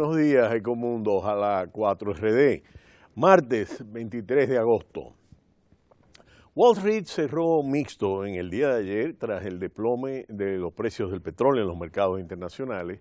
Buenos días, Ecomundo, ojalá 4RD. Martes 23 de agosto. Wall Street cerró mixto en el día de ayer tras el desplome de los precios del petróleo en los mercados internacionales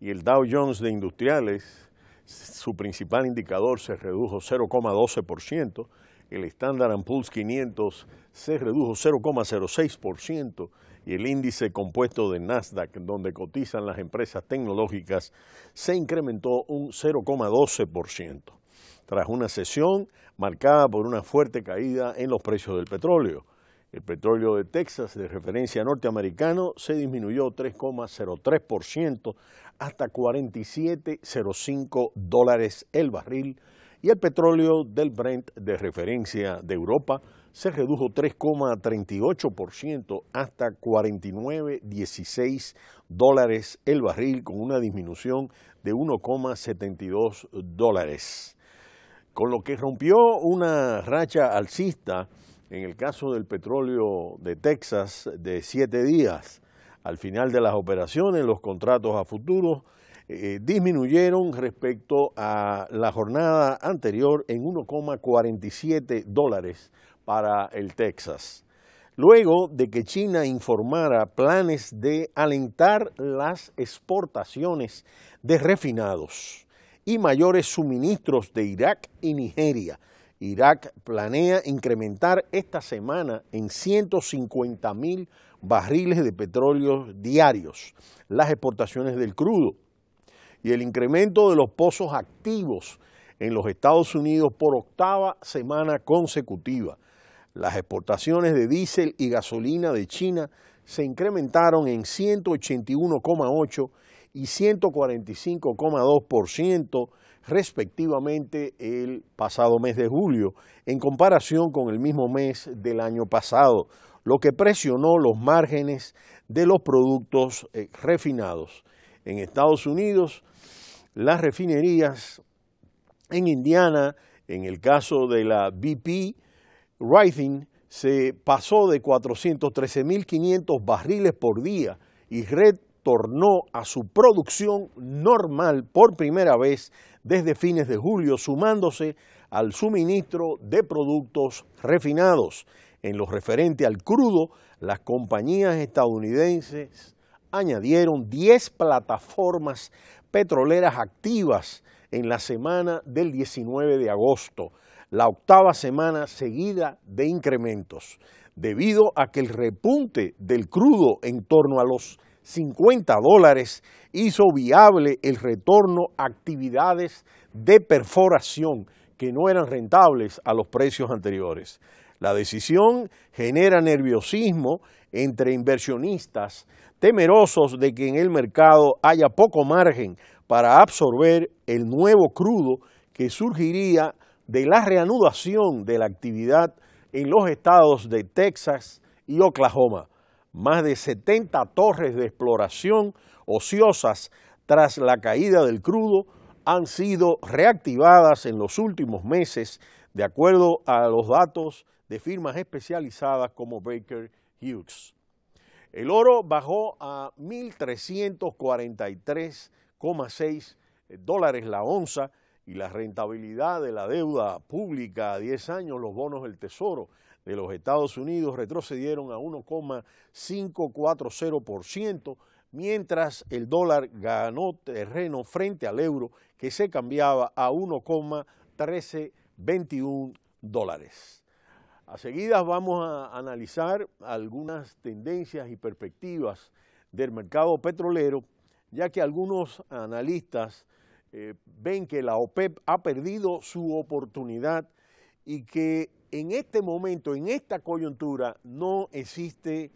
y el Dow Jones de Industriales, su principal indicador, se redujo 0,12%, el Standard Poor's 500 se redujo 0,06%, el índice compuesto de Nasdaq, donde cotizan las empresas tecnológicas, se incrementó un 0,12%, tras una sesión marcada por una fuerte caída en los precios del petróleo. El petróleo de Texas, de referencia norteamericano, se disminuyó 3,03% hasta 47,05 dólares el barril y el petróleo del Brent de referencia de Europa se redujo 3,38% hasta 49,16 dólares el barril con una disminución de 1,72 dólares. Con lo que rompió una racha alcista en el caso del petróleo de Texas de 7 días. Al final de las operaciones, los contratos a futuro eh, disminuyeron respecto a la jornada anterior en 1,47 dólares para el Texas. Luego de que China informara planes de alentar las exportaciones de refinados y mayores suministros de Irak y Nigeria, Irak planea incrementar esta semana en 150 mil barriles de petróleo diarios las exportaciones del crudo y el incremento de los pozos activos en los Estados Unidos por octava semana consecutiva. Las exportaciones de diésel y gasolina de China se incrementaron en 181,8 y 145,2% respectivamente el pasado mes de julio, en comparación con el mismo mes del año pasado, lo que presionó los márgenes de los productos eh, refinados. En Estados Unidos, las refinerías en Indiana, en el caso de la BP, Rising, se pasó de 413.500 barriles por día y retornó a su producción normal por primera vez desde fines de julio, sumándose al suministro de productos refinados. En lo referente al crudo, las compañías estadounidenses añadieron 10 plataformas petroleras activas en la semana del 19 de agosto, la octava semana seguida de incrementos, debido a que el repunte del crudo en torno a los 50 dólares hizo viable el retorno a actividades de perforación que no eran rentables a los precios anteriores. La decisión genera nerviosismo entre inversionistas temerosos de que en el mercado haya poco margen para absorber el nuevo crudo que surgiría de la reanudación de la actividad en los estados de Texas y Oklahoma. Más de 70 torres de exploración ociosas tras la caída del crudo han sido reactivadas en los últimos meses, de acuerdo a los datos de firmas especializadas como Baker el oro bajó a 1.343,6 eh, dólares la onza y la rentabilidad de la deuda pública a 10 años, los bonos del Tesoro de los Estados Unidos retrocedieron a 1,540%, mientras el dólar ganó terreno frente al euro que se cambiaba a 1,1321 dólares. A seguidas vamos a analizar algunas tendencias y perspectivas del mercado petrolero, ya que algunos analistas eh, ven que la OPEP ha perdido su oportunidad y que en este momento, en esta coyuntura, no existe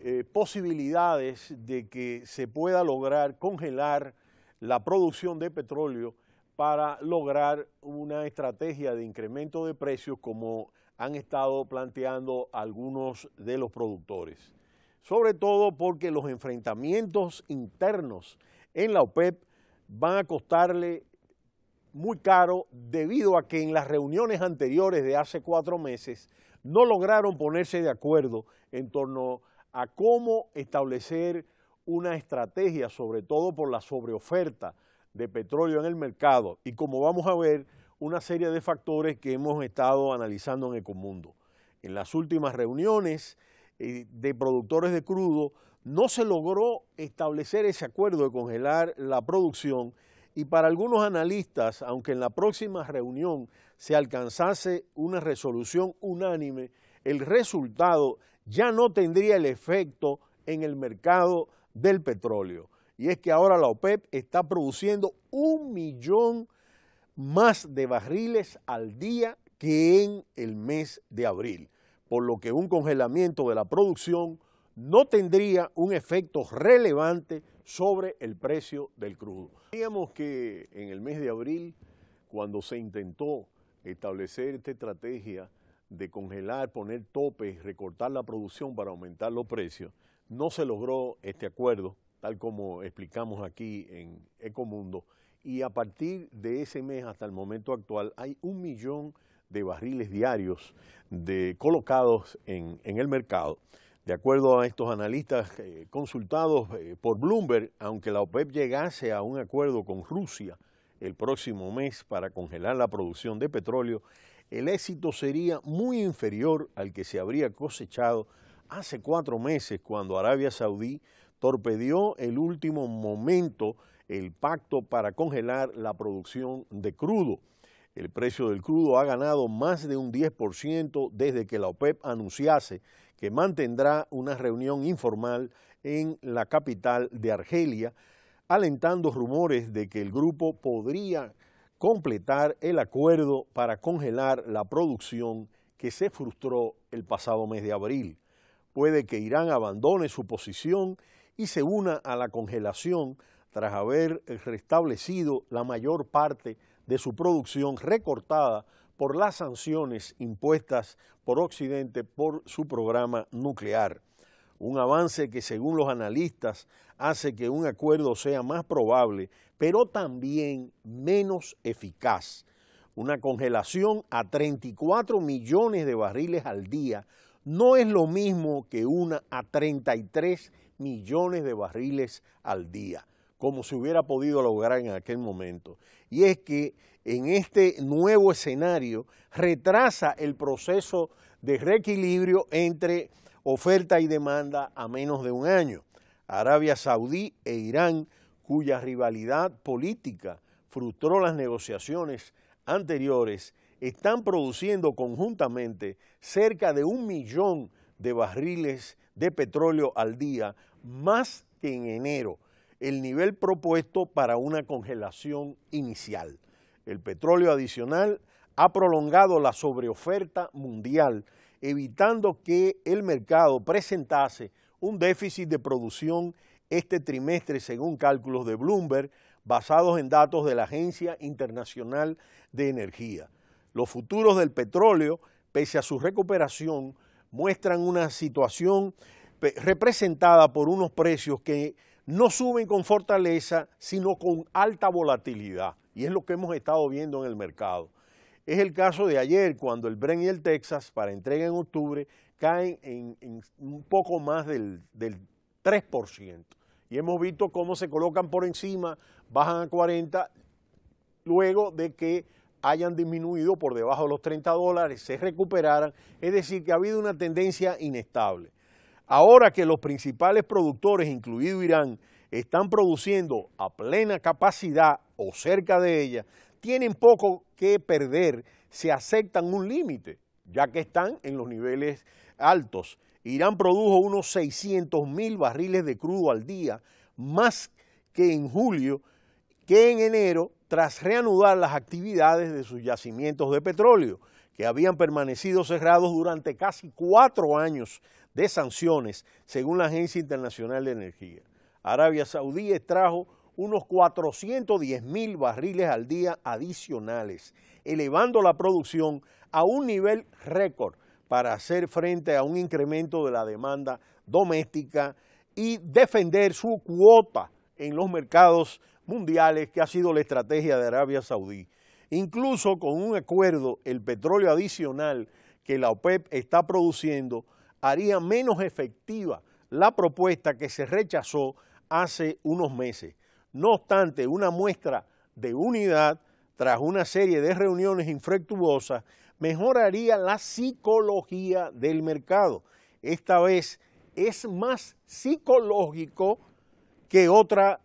eh, posibilidades de que se pueda lograr congelar la producción de petróleo para lograr una estrategia de incremento de precios como han estado planteando algunos de los productores, sobre todo porque los enfrentamientos internos en la OPEP e van a costarle muy caro debido a que en las reuniones anteriores de hace cuatro meses no lograron ponerse de acuerdo en torno a cómo establecer una estrategia, sobre todo por la sobreoferta de petróleo en el mercado. Y como vamos a ver, una serie de factores que hemos estado analizando en Ecomundo. En las últimas reuniones eh, de productores de crudo no se logró establecer ese acuerdo de congelar la producción y para algunos analistas, aunque en la próxima reunión se alcanzase una resolución unánime, el resultado ya no tendría el efecto en el mercado del petróleo. Y es que ahora la OPEP está produciendo un millón más de barriles al día que en el mes de abril, por lo que un congelamiento de la producción no tendría un efecto relevante sobre el precio del crudo. Digamos que en el mes de abril, cuando se intentó establecer esta estrategia de congelar, poner topes, recortar la producción para aumentar los precios, no se logró este acuerdo, tal como explicamos aquí en Ecomundo, y a partir de ese mes hasta el momento actual hay un millón de barriles diarios de, colocados en, el mercado. De acuerdo a estos analistas eh, consultados eh, por Bloomberg, aunque la OPEP llegase a un acuerdo con Rusia el próximo mes para congelar la producción de petróleo, el éxito sería muy inferior al que se habría cosechado hace cuatro meses cuando Arabia Saudí torpedió el último momento el pacto para congelar la producción de crudo. El precio del crudo ha ganado más de un 10% desde que la OPEP anunciase que mantendrá una reunión informal en la capital de Argelia, alentando rumores de que el grupo podría completar el acuerdo para congelar la producción que se frustró el pasado mes de abril. Puede que Irán abandone su posición y se una a la congelación tras haber restablecido la mayor parte de su producción recortada por las sanciones impuestas por Occidente por su programa nuclear. Un avance que según los analistas hace que un acuerdo sea más probable, pero también menos eficaz. Una congelación a 34 millones de barriles al día no es lo mismo que una a 33 millones de barriles al día como se hubiera podido lograr en aquel momento. Y es que en este nuevo escenario retrasa el proceso de reequilibrio entre oferta y demanda a menos de un año. Arabia Saudí e Irán, cuya rivalidad política frustró las negociaciones anteriores, están produciendo conjuntamente cerca de un millón de barriles de petróleo al día, más que en enero, el nivel propuesto para una congelación inicial. El petróleo adicional ha prolongado la sobreoferta mundial, evitando que el mercado presentase un déficit de producción este trimestre según cálculos de Bloomberg basados en datos de la Agencia Internacional de Energía. Los futuros del petróleo, pese a su recuperación, muestran una situación representada por unos precios que no suben con fortaleza, sino con alta volatilidad. Y es lo que hemos estado viendo en el mercado. Es el caso de ayer, cuando el Bren y el Texas, para entrega en octubre, caen en, un poco más del, del 3%. Y hemos visto cómo se colocan por encima, bajan a 40, luego de que hayan disminuido por debajo de los 30 dólares, se recuperaran. Es decir, que ha habido una tendencia inestable. Ahora que los principales productores, incluido Irán, están produciendo a plena capacidad o cerca de ella, tienen poco que perder si aceptan un límite, ya que están en los niveles altos. Irán produjo unos 600 mil barriles de crudo al día, más que en julio, que en enero, tras reanudar las actividades de sus yacimientos de petróleo, que habían permanecido cerrados durante casi cuatro años de sanciones, según la Agencia Internacional de Energía. Arabia Saudí extrajo unos 410 mil barriles al día adicionales, elevando la producción a un nivel récord para hacer frente a un incremento de la demanda doméstica y defender su cuota en los mercados mundiales, que ha sido la estrategia de Arabia Saudí. Incluso con un acuerdo, el petróleo adicional que la OPEP está produciendo haría menos efectiva la propuesta que se rechazó hace unos meses. No obstante, una muestra de unidad tras una serie de reuniones infructuosas mejoraría la psicología del mercado. Esta vez es más psicológico que otra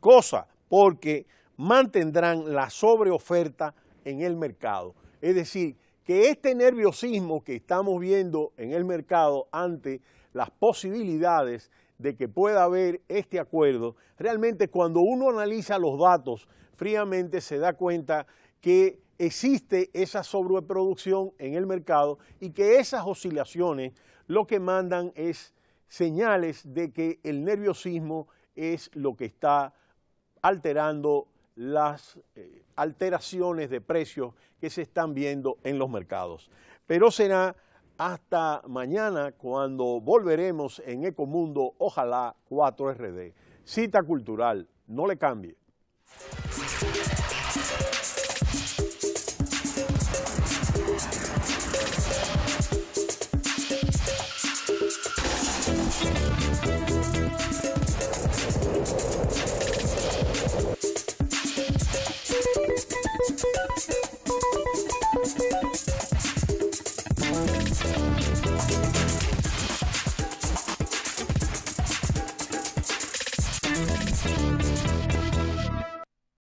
cosa, porque mantendrán la sobreoferta en el mercado. Es decir, que este nerviosismo que estamos viendo en el mercado ante las posibilidades de que pueda haber este acuerdo, realmente cuando uno analiza los datos fríamente se da cuenta que existe esa sobreproducción en el mercado y que esas oscilaciones lo que mandan es señales de que el nerviosismo es lo que está alterando las eh, alteraciones de precios que se están viendo en los mercados. Pero será hasta mañana cuando volveremos en Ecomundo, ojalá 4RD. Cita cultural, no le cambie.